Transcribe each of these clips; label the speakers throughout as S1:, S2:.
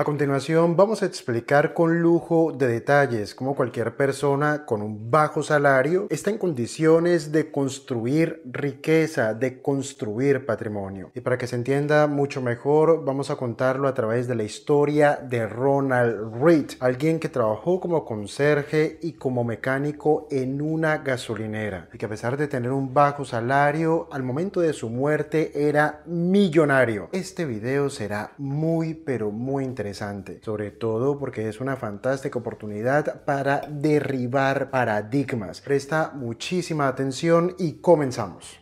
S1: A continuación vamos a explicar con lujo de detalles cómo cualquier persona con un bajo salario está en condiciones de construir riqueza, de construir patrimonio. Y para que se entienda mucho mejor vamos a contarlo a través de la historia de Ronald Reed, alguien que trabajó como conserje y como mecánico en una gasolinera y que a pesar de tener un bajo salario al momento de su muerte era millonario. Este video será muy pero muy interesante sobre todo porque es una fantástica oportunidad para derribar paradigmas. Presta muchísima atención y comenzamos.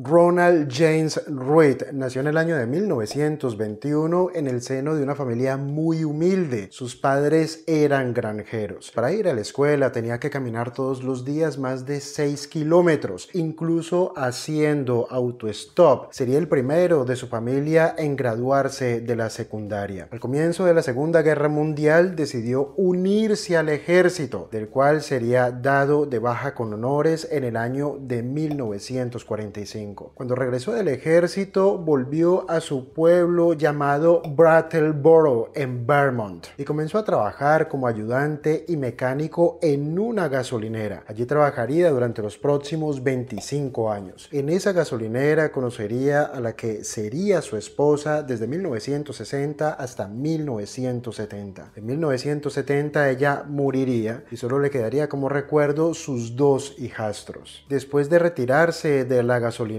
S1: Ronald James Wright nació en el año de 1921 en el seno de una familia muy humilde. Sus padres eran granjeros. Para ir a la escuela tenía que caminar todos los días más de 6 kilómetros, incluso haciendo autostop. Sería el primero de su familia en graduarse de la secundaria. Al comienzo de la Segunda Guerra Mundial decidió unirse al ejército, del cual sería dado de baja con honores en el año de 1945. Cuando regresó del ejército, volvió a su pueblo llamado Brattleboro, en Vermont, y comenzó a trabajar como ayudante y mecánico en una gasolinera. Allí trabajaría durante los próximos 25 años. En esa gasolinera conocería a la que sería su esposa desde 1960 hasta 1970. En 1970 ella moriría y solo le quedaría como recuerdo sus dos hijastros. Después de retirarse de la gasolinera,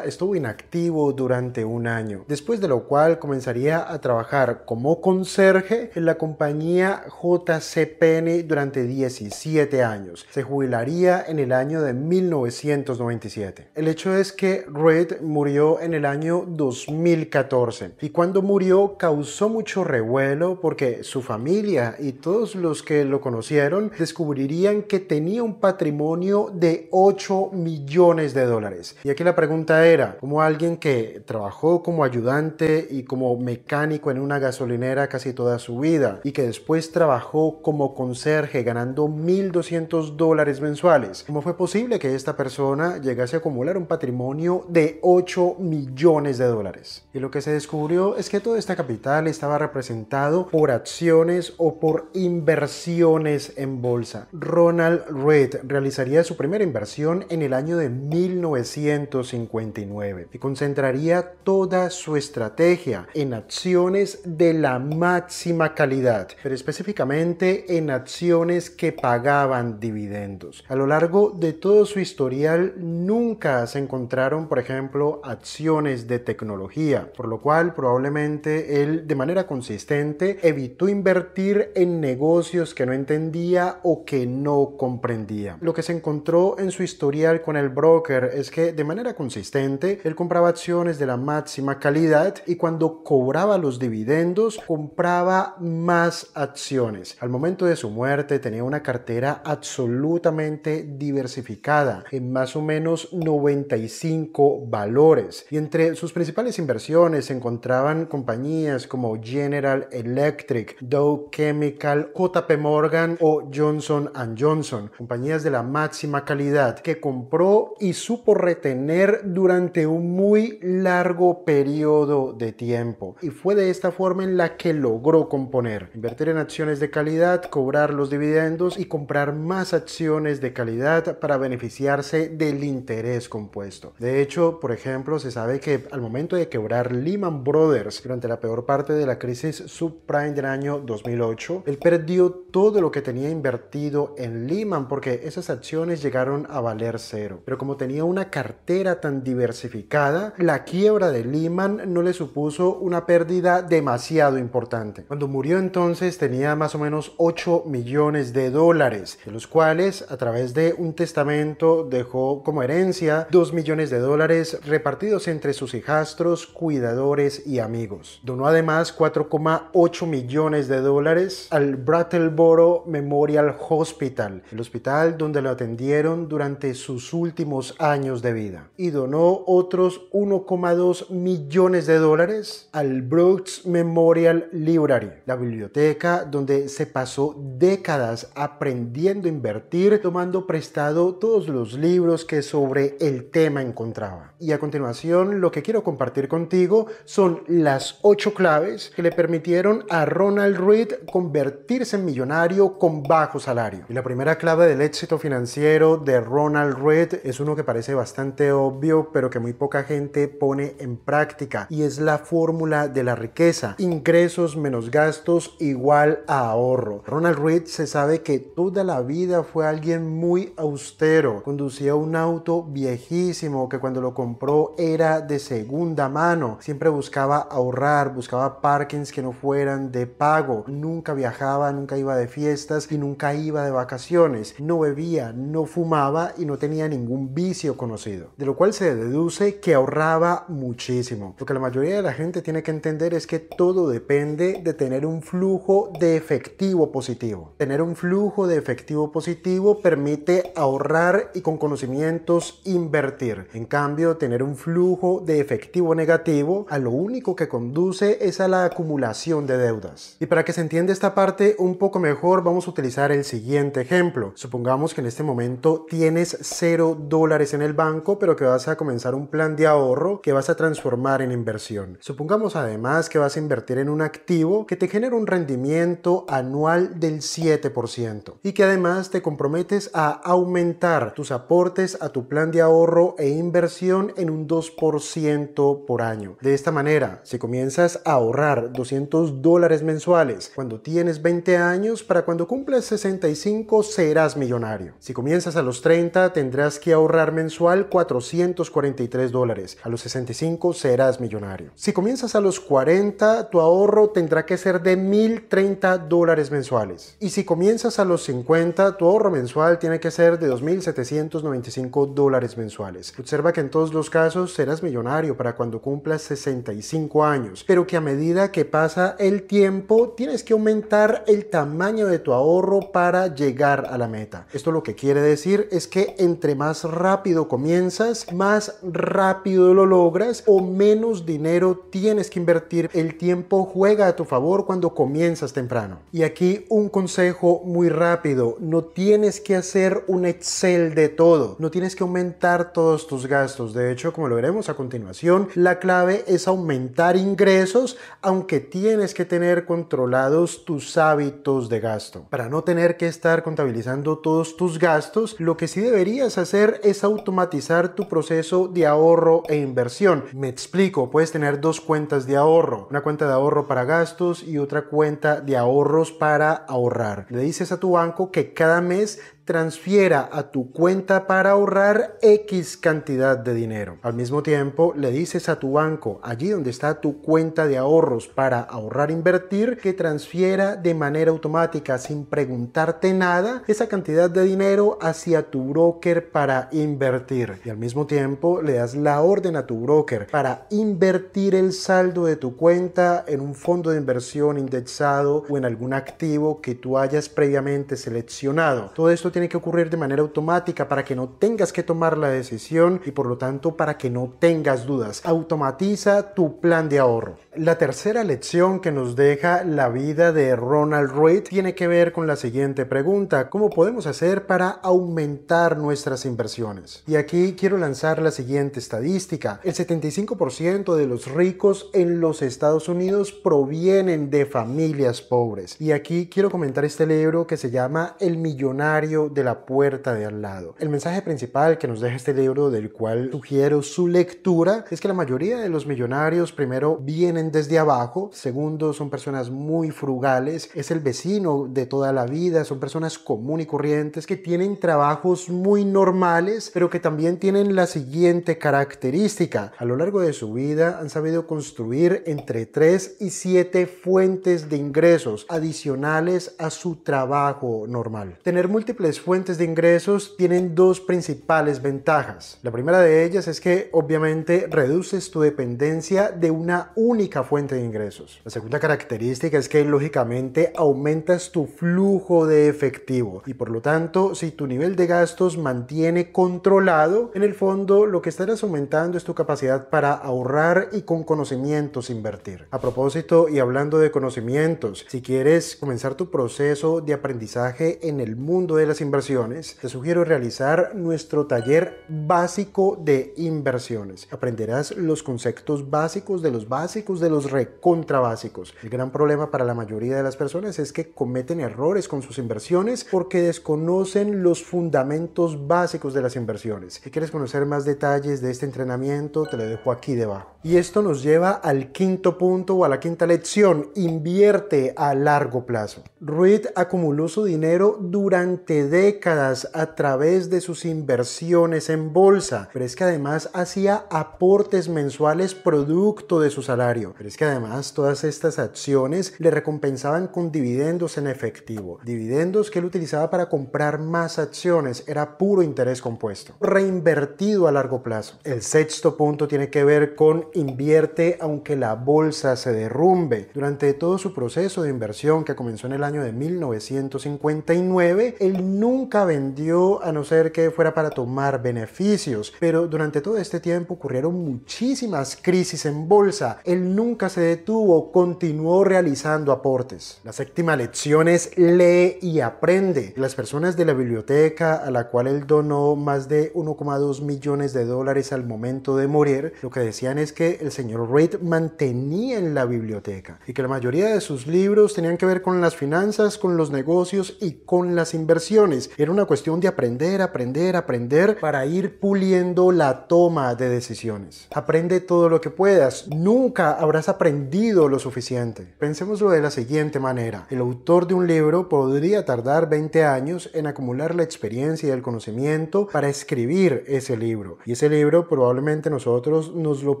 S1: estuvo inactivo durante un año, después de lo cual comenzaría a trabajar como conserje en la compañía jcpn durante 17 años. Se jubilaría en el año de 1997. El hecho es que Reed murió en el año 2014 y cuando murió causó mucho revuelo porque su familia y todos los que lo conocieron descubrirían que tenía un patrimonio de 8 millones de dólares. Y aquí la pregunta era, como alguien que trabajó como ayudante y como mecánico en una gasolinera casi toda su vida y que después trabajó como conserje ganando 1.200 dólares mensuales, ¿cómo fue posible que esta persona llegase a acumular un patrimonio de 8 millones de dólares? Y lo que se descubrió es que toda esta capital estaba representado por acciones o por inversiones en bolsa. Ronald Reed realizaría su primera inversión en el año de 1900 59 y concentraría toda su estrategia en acciones de la máxima calidad, pero específicamente en acciones que pagaban dividendos. A lo largo de todo su historial nunca se encontraron, por ejemplo, acciones de tecnología, por lo cual probablemente él de manera consistente evitó invertir en negocios que no entendía o que no comprendía. Lo que se encontró en su historial con el broker es que de manera consistente, él compraba acciones de la máxima calidad y cuando cobraba los dividendos compraba más acciones. Al momento de su muerte tenía una cartera absolutamente diversificada en más o menos 95 valores y entre sus principales inversiones se encontraban compañías como General Electric, Dow Chemical, JP Morgan o Johnson Johnson, compañías de la máxima calidad que compró y supo retener durante un muy largo periodo de tiempo. Y fue de esta forma en la que logró componer, invertir en acciones de calidad, cobrar los dividendos y comprar más acciones de calidad para beneficiarse del interés compuesto. De hecho, por ejemplo, se sabe que al momento de quebrar Lehman Brothers durante la peor parte de la crisis subprime del año 2008, él perdió todo lo que tenía invertido en Lehman porque esas acciones llegaron a valer cero. Pero como tenía una cartera tan diversificada, la quiebra de Lehman no le supuso una pérdida demasiado importante. Cuando murió entonces tenía más o menos 8 millones de dólares, de los cuales a través de un testamento dejó como herencia 2 millones de dólares repartidos entre sus hijastros, cuidadores y amigos. Donó además 4,8 millones de dólares al Brattleboro Memorial Hospital, el hospital donde lo atendieron durante sus últimos años de vida y donó otros 1,2 millones de dólares al Brooks Memorial Library, la biblioteca donde se pasó décadas aprendiendo a invertir tomando prestado todos los libros que sobre el tema encontraba. Y a continuación lo que quiero compartir contigo son las 8 claves que le permitieron a Ronald Reed convertirse en millonario con bajo salario. Y la primera clave del éxito financiero de Ronald Reed es uno que parece bastante obvio obvio, pero que muy poca gente pone en práctica, y es la fórmula de la riqueza. Ingresos menos gastos igual a ahorro. Ronald Reed se sabe que toda la vida fue alguien muy austero, conducía un auto viejísimo que cuando lo compró era de segunda mano, siempre buscaba ahorrar, buscaba parkings que no fueran de pago, nunca viajaba, nunca iba de fiestas y nunca iba de vacaciones, no bebía, no fumaba y no tenía ningún vicio conocido, de lo cual se deduce que ahorraba muchísimo. Lo que la mayoría de la gente tiene que entender es que todo depende de tener un flujo de efectivo positivo. Tener un flujo de efectivo positivo permite ahorrar y con conocimientos invertir. En cambio, tener un flujo de efectivo negativo a lo único que conduce es a la acumulación de deudas. Y para que se entienda esta parte un poco mejor, vamos a utilizar el siguiente ejemplo. Supongamos que en este momento tienes cero dólares en el banco, pero que vas a comenzar un plan de ahorro que vas a transformar en inversión. Supongamos además que vas a invertir en un activo que te genera un rendimiento anual del 7% y que además te comprometes a aumentar tus aportes a tu plan de ahorro e inversión en un 2% por año. De esta manera, si comienzas a ahorrar 200 dólares mensuales cuando tienes 20 años, para cuando cumples 65 serás millonario. Si comienzas a los 30, tendrás que ahorrar mensual 400 243 dólares. A los 65 serás millonario. Si comienzas a los 40, tu ahorro tendrá que ser de 1030 dólares mensuales. Y si comienzas a los 50, tu ahorro mensual tiene que ser de 2795 dólares mensuales. Observa que en todos los casos serás millonario para cuando cumplas 65 años, pero que a medida que pasa el tiempo tienes que aumentar el tamaño de tu ahorro para llegar a la meta. Esto lo que quiere decir es que entre más rápido comienzas, más rápido lo logras o menos dinero tienes que invertir. El tiempo juega a tu favor cuando comienzas temprano. Y aquí un consejo muy rápido. No tienes que hacer un Excel de todo. No tienes que aumentar todos tus gastos. De hecho, como lo veremos a continuación, la clave es aumentar ingresos, aunque tienes que tener controlados tus hábitos de gasto. Para no tener que estar contabilizando todos tus gastos, lo que sí deberías hacer es automatizar tu proceso de ahorro e inversión. Me explico, puedes tener dos cuentas de ahorro, una cuenta de ahorro para gastos y otra cuenta de ahorros para ahorrar. Le dices a tu banco que cada mes transfiera a tu cuenta para ahorrar X cantidad de dinero. Al mismo tiempo, le dices a tu banco, allí donde está tu cuenta de ahorros para ahorrar e invertir, que transfiera de manera automática, sin preguntarte nada, esa cantidad de dinero hacia tu broker para invertir. Y al mismo tiempo, le das la orden a tu broker para invertir el saldo de tu cuenta en un fondo de inversión indexado o en algún activo que tú hayas previamente seleccionado. Todo esto tiene que ocurrir de manera automática para que no tengas que tomar la decisión y por lo tanto para que no tengas dudas. Automatiza tu plan de ahorro. La tercera lección que nos deja la vida de Ronald Reed tiene que ver con la siguiente pregunta. ¿Cómo podemos hacer para aumentar nuestras inversiones? Y aquí quiero lanzar la siguiente estadística. El 75% de los ricos en los Estados Unidos provienen de familias pobres. Y aquí quiero comentar este libro que se llama El millonario de la puerta de al lado. El mensaje principal que nos deja este libro, del cual sugiero su lectura, es que la mayoría de los millonarios, primero, vienen desde abajo, segundo, son personas muy frugales, es el vecino de toda la vida, son personas comunes y corrientes que tienen trabajos muy normales, pero que también tienen la siguiente característica. A lo largo de su vida han sabido construir entre 3 y 7 fuentes de ingresos adicionales a su trabajo normal. Tener múltiples fuentes de ingresos tienen dos principales ventajas. La primera de ellas es que obviamente reduces tu dependencia de una única fuente de ingresos. La segunda característica es que lógicamente aumentas tu flujo de efectivo y por lo tanto si tu nivel de gastos mantiene controlado, en el fondo lo que estarás aumentando es tu capacidad para ahorrar y con conocimientos invertir. A propósito y hablando de conocimientos, si quieres comenzar tu proceso de aprendizaje en el mundo de las inversiones, te sugiero realizar nuestro taller básico de inversiones. Aprenderás los conceptos básicos de los básicos de los recontrabásicos. El gran problema para la mayoría de las personas es que cometen errores con sus inversiones porque desconocen los fundamentos básicos de las inversiones. Si quieres conocer más detalles de este entrenamiento, te lo dejo aquí debajo. Y esto nos lleva al quinto punto o a la quinta lección, invierte a largo plazo. Reed acumuló su dinero durante décadas a través de sus inversiones en bolsa, pero es que además hacía aportes mensuales producto de su salario, pero es que además todas estas acciones le recompensaban con dividendos en efectivo, dividendos que él utilizaba para comprar más acciones, era puro interés compuesto, reinvertido a largo plazo. El sexto punto tiene que ver con invierte aunque la bolsa se derrumbe. Durante todo su proceso de inversión que comenzó en el año de 1959, él nunca vendió a no ser que fuera para tomar beneficios, pero durante todo este tiempo ocurrieron muchísimas crisis en bolsa. Él nunca se detuvo, continuó realizando aportes. La séptima lección es lee y aprende. Las personas de la biblioteca a la cual él donó más de 1,2 millones de dólares al momento de morir, lo que decían es que el señor Reid mantenía en la biblioteca y que la mayoría de sus libros tenían que ver con las finanzas, con los negocios y con las inversiones. Era una cuestión de aprender, aprender, aprender para ir puliendo la toma de decisiones. Aprende todo lo que puedas. Nunca habrás aprendido lo suficiente. Pensemoslo de la siguiente manera. El autor de un libro podría tardar 20 años en acumular la experiencia y el conocimiento para escribir ese libro. Y ese libro probablemente nosotros nos lo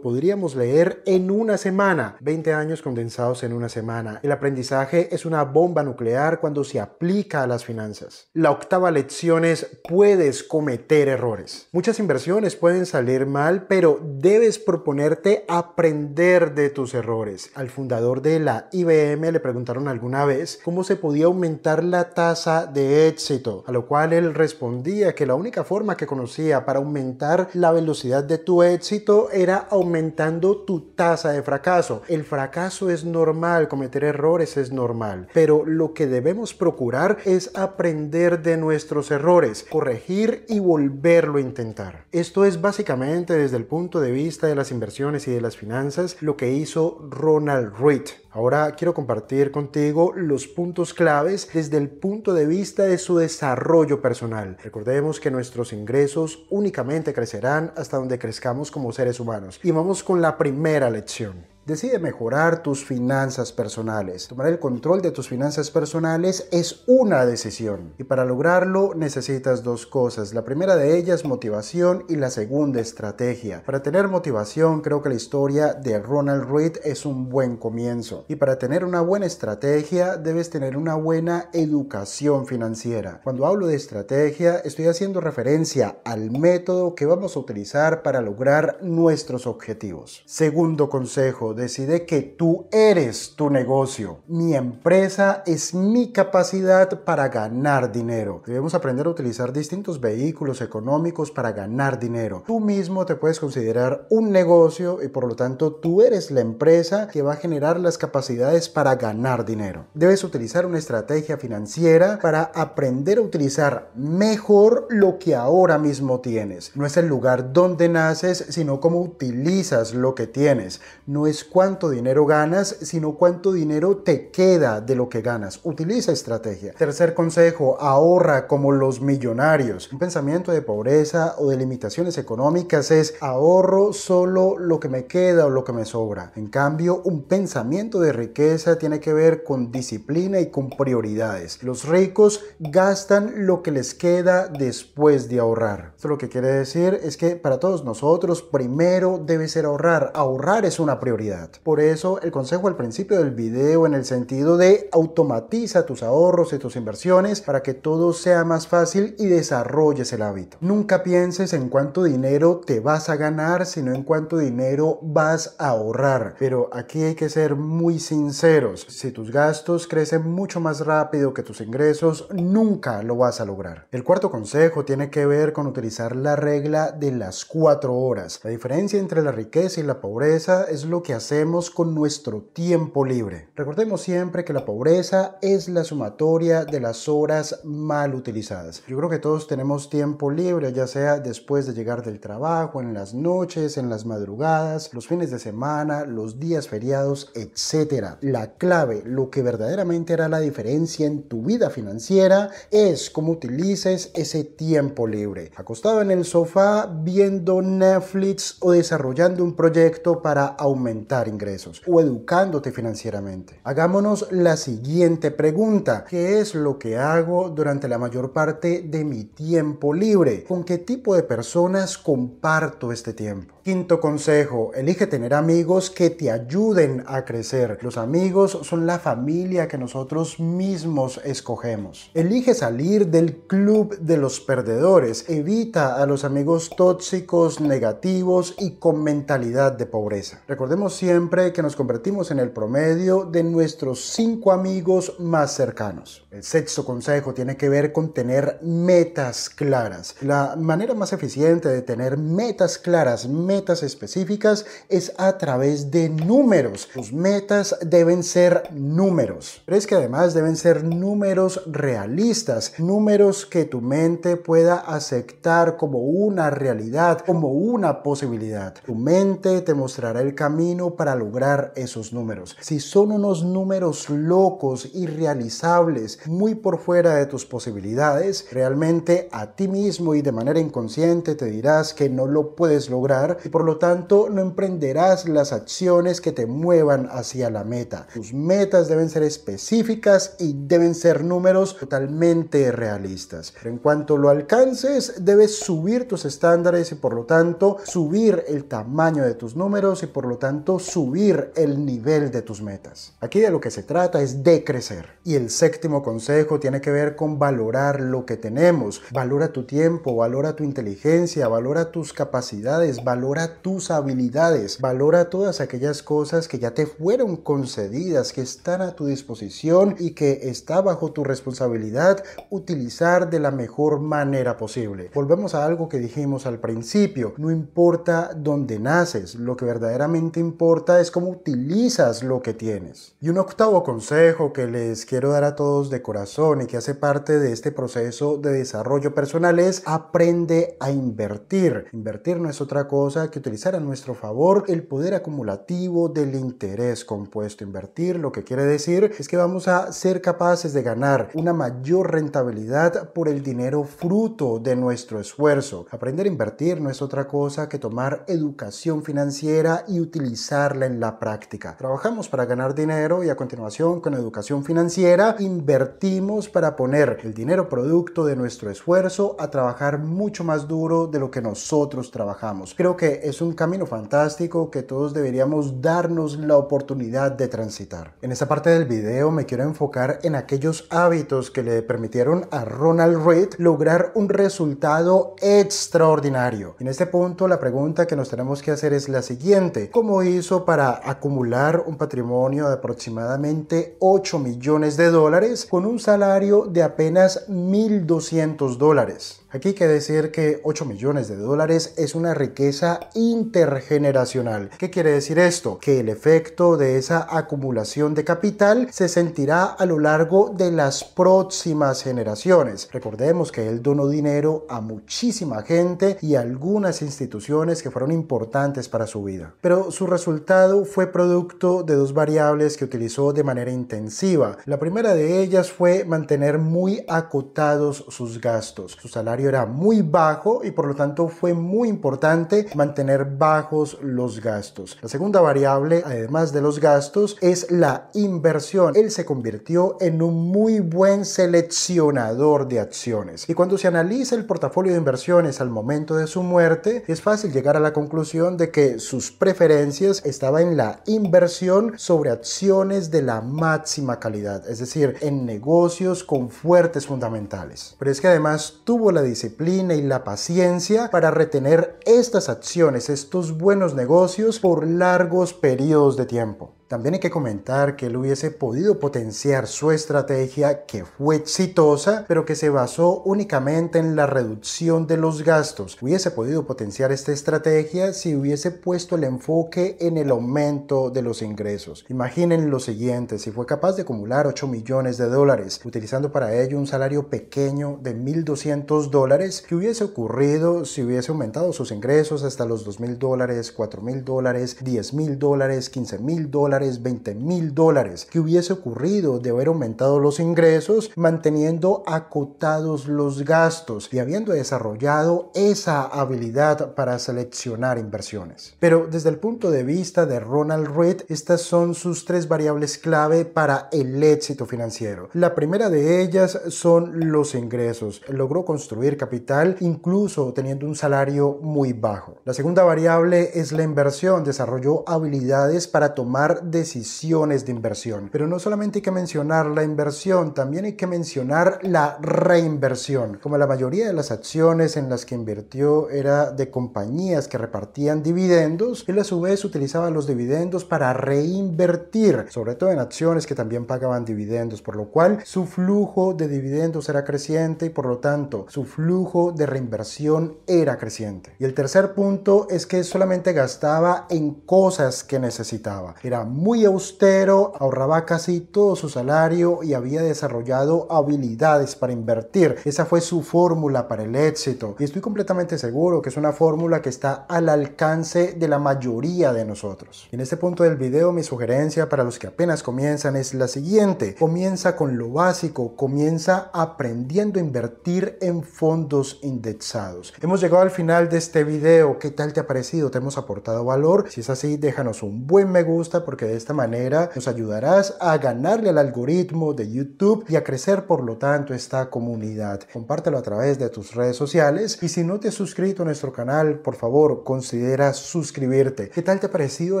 S1: podríamos leer en una semana. 20 años condensados en una semana. El aprendizaje es una bomba nuclear cuando se aplica a las finanzas. La octava lección es puedes cometer errores. Muchas inversiones pueden salir mal, pero debes proponerte aprender de tus errores. Al fundador de la IBM le preguntaron alguna vez cómo se podía aumentar la tasa de éxito, a lo cual él respondía que la única forma que conocía para aumentar la velocidad de tu éxito era aumentar tu tasa de fracaso. El fracaso es normal, cometer errores es normal, pero lo que debemos procurar es aprender de nuestros errores, corregir y volverlo a intentar. Esto es básicamente desde el punto de vista de las inversiones y de las finanzas lo que hizo Ronald Reid. Ahora quiero compartir contigo los puntos claves desde el punto de vista de su desarrollo personal. Recordemos que nuestros ingresos únicamente crecerán hasta donde crezcamos como seres humanos. Y vamos con la primera lección. Decide mejorar tus finanzas personales. Tomar el control de tus finanzas personales es una decisión y para lograrlo necesitas dos cosas. La primera de ellas motivación y la segunda estrategia. Para tener motivación creo que la historia de Ronald Reed es un buen comienzo y para tener una buena estrategia debes tener una buena educación financiera. Cuando hablo de estrategia estoy haciendo referencia al método que vamos a utilizar para lograr nuestros objetivos. Segundo consejo, decide que tú eres tu negocio. Mi empresa es mi capacidad para ganar dinero. Debemos aprender a utilizar distintos vehículos económicos para ganar dinero. Tú mismo te puedes considerar un negocio y por lo tanto tú eres la empresa que va a generar las capacidades para ganar dinero. Debes utilizar una estrategia financiera para aprender a utilizar mejor lo que ahora mismo tienes. No es el lugar donde naces, sino cómo utilizas lo que tienes. No es cuánto dinero ganas, sino cuánto dinero te queda de lo que ganas. Utiliza estrategia. Tercer consejo, ahorra como los millonarios. Un pensamiento de pobreza o de limitaciones económicas es ahorro solo lo que me queda o lo que me sobra. En cambio, un pensamiento de riqueza tiene que ver con disciplina y con prioridades. Los ricos gastan lo que les queda después de ahorrar. Esto lo que quiere decir es que para todos nosotros primero debe ser ahorrar. Ahorrar es una prioridad. Por eso el consejo al principio del video en el sentido de automatiza tus ahorros y tus inversiones para que todo sea más fácil y desarrolles el hábito. Nunca pienses en cuánto dinero te vas a ganar, sino en cuánto dinero vas a ahorrar. Pero aquí hay que ser muy sinceros. Si tus gastos crecen mucho más rápido que tus ingresos, nunca lo vas a lograr. El cuarto consejo tiene que ver con utilizar la regla de las cuatro horas. La diferencia entre la riqueza y la pobreza es lo que hacemos con nuestro tiempo libre. Recordemos siempre que la pobreza es la sumatoria de las horas mal utilizadas. Yo creo que todos tenemos tiempo libre, ya sea después de llegar del trabajo, en las noches, en las madrugadas, los fines de semana, los días feriados, etcétera, La clave, lo que verdaderamente hará la diferencia en tu vida financiera es cómo utilices ese tiempo libre. Acostado en el sofá, viendo Netflix o desarrollando un proyecto para aumentar ingresos o educándote financieramente. Hagámonos la siguiente pregunta. ¿Qué es lo que hago durante la mayor parte de mi tiempo libre? ¿Con qué tipo de personas comparto este tiempo? Quinto consejo, elige tener amigos que te ayuden a crecer. Los amigos son la familia que nosotros mismos escogemos. Elige salir del club de los perdedores. Evita a los amigos tóxicos, negativos y con mentalidad de pobreza. Recordemos siempre que nos convertimos en el promedio de nuestros cinco amigos más cercanos. El sexto consejo tiene que ver con tener metas claras. La manera más eficiente de tener metas claras, metas específicas es a través de números. Tus metas deben ser números. Pero es que además deben ser números realistas, números que tu mente pueda aceptar como una realidad, como una posibilidad. Tu mente te mostrará el camino para lograr esos números. Si son unos números locos, irrealizables, muy por fuera de tus posibilidades, realmente a ti mismo y de manera inconsciente te dirás que no lo puedes lograr y por lo tanto no emprenderás las acciones que te muevan hacia la meta. Tus metas deben ser específicas y deben ser números totalmente realistas. Pero en cuanto lo alcances, debes subir tus estándares y por lo tanto subir el tamaño de tus números y por lo tanto subir el nivel de tus metas. Aquí de lo que se trata es de crecer. Y el séptimo consejo tiene que ver con valorar lo que tenemos. Valora tu tiempo, valora tu inteligencia, valora tus capacidades, valora valora tus habilidades, valora todas aquellas cosas que ya te fueron concedidas, que están a tu disposición y que está bajo tu responsabilidad utilizar de la mejor manera posible. Volvemos a algo que dijimos al principio, no importa dónde naces, lo que verdaderamente importa es cómo utilizas lo que tienes. Y un octavo consejo que les quiero dar a todos de corazón y que hace parte de este proceso de desarrollo personal es aprende a invertir. Invertir no es otra cosa que utilizar a nuestro favor el poder acumulativo del interés compuesto. Invertir lo que quiere decir es que vamos a ser capaces de ganar una mayor rentabilidad por el dinero fruto de nuestro esfuerzo. Aprender a invertir no es otra cosa que tomar educación financiera y utilizarla en la práctica. Trabajamos para ganar dinero y a continuación con educación financiera invertimos para poner el dinero producto de nuestro esfuerzo a trabajar mucho más duro de lo que nosotros trabajamos. Creo que es un camino fantástico que todos deberíamos darnos la oportunidad de transitar. En esta parte del video me quiero enfocar en aquellos hábitos que le permitieron a Ronald Reed lograr un resultado extraordinario. En este punto la pregunta que nos tenemos que hacer es la siguiente. ¿Cómo hizo para acumular un patrimonio de aproximadamente 8 millones de dólares con un salario de apenas 1.200 dólares? Aquí hay que decir que 8 millones de dólares es una riqueza intergeneracional. ¿Qué quiere decir esto? Que el efecto de esa acumulación de capital se sentirá a lo largo de las próximas generaciones. Recordemos que él donó dinero a muchísima gente y algunas instituciones que fueron importantes para su vida. Pero su resultado fue producto de dos variables que utilizó de manera intensiva. La primera de ellas fue mantener muy acotados sus gastos. Su salario era muy bajo y por lo tanto fue muy importante mantener bajos los gastos. La segunda variable, además de los gastos, es la inversión. Él se convirtió en un muy buen seleccionador de acciones. Y cuando se analiza el portafolio de inversiones al momento de su muerte, es fácil llegar a la conclusión de que sus preferencias estaban en la inversión sobre acciones de la máxima calidad, es decir, en negocios con fuertes fundamentales. Pero es que además tuvo la disciplina y la paciencia para retener estas acciones, estos buenos negocios por largos periodos de tiempo. También hay que comentar que él hubiese podido potenciar su estrategia que fue exitosa, pero que se basó únicamente en la reducción de los gastos. Hubiese podido potenciar esta estrategia si hubiese puesto el enfoque en el aumento de los ingresos. Imaginen lo siguiente, si fue capaz de acumular 8 millones de dólares, utilizando para ello un salario pequeño de 1.200 dólares, ¿qué hubiese ocurrido si hubiese aumentado sus ingresos hasta los 2.000 dólares, 4.000 dólares, 10.000 dólares, 15.000 dólares? 20 mil dólares. que hubiese ocurrido de haber aumentado los ingresos manteniendo acotados los gastos y habiendo desarrollado esa habilidad para seleccionar inversiones? Pero desde el punto de vista de Ronald Reed, estas son sus tres variables clave para el éxito financiero. La primera de ellas son los ingresos. Logró construir capital incluso teniendo un salario muy bajo. La segunda variable es la inversión. Desarrolló habilidades para tomar decisiones de inversión. Pero no solamente hay que mencionar la inversión, también hay que mencionar la reinversión. Como la mayoría de las acciones en las que invirtió era de compañías que repartían dividendos, él a su vez utilizaba los dividendos para reinvertir, sobre todo en acciones que también pagaban dividendos, por lo cual su flujo de dividendos era creciente y por lo tanto su flujo de reinversión era creciente. Y el tercer punto es que solamente gastaba en cosas que necesitaba. Era muy austero, ahorraba casi todo su salario y había desarrollado habilidades para invertir. Esa fue su fórmula para el éxito. Y estoy completamente seguro que es una fórmula que está al alcance de la mayoría de nosotros. En este punto del video mi sugerencia para los que apenas comienzan es la siguiente. Comienza con lo básico, comienza aprendiendo a invertir en fondos indexados. Hemos llegado al final de este video. ¿Qué tal te ha parecido? ¿Te hemos aportado valor? Si es así, déjanos un buen me gusta porque de esta manera nos ayudarás a ganarle al algoritmo de YouTube y a crecer por lo tanto esta comunidad. Compártelo a través de tus redes sociales y si no te has suscrito a nuestro canal, por favor considera suscribirte. ¿Qué tal te ha parecido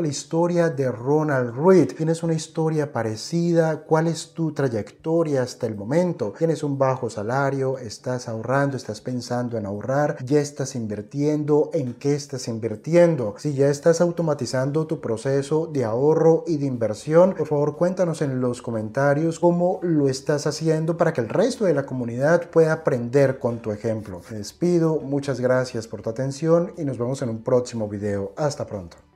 S1: la historia de Ronald Reed? ¿Tienes una historia parecida? ¿Cuál es tu trayectoria hasta el momento? ¿Tienes un bajo salario? ¿Estás ahorrando? ¿Estás pensando en ahorrar? ¿Ya estás invirtiendo? ¿En qué estás invirtiendo? Si ya estás automatizando tu proceso de ahorro, y de inversión. Por favor, cuéntanos en los comentarios cómo lo estás haciendo para que el resto de la comunidad pueda aprender con tu ejemplo. Te despido, muchas gracias por tu atención y nos vemos en un próximo video. Hasta pronto.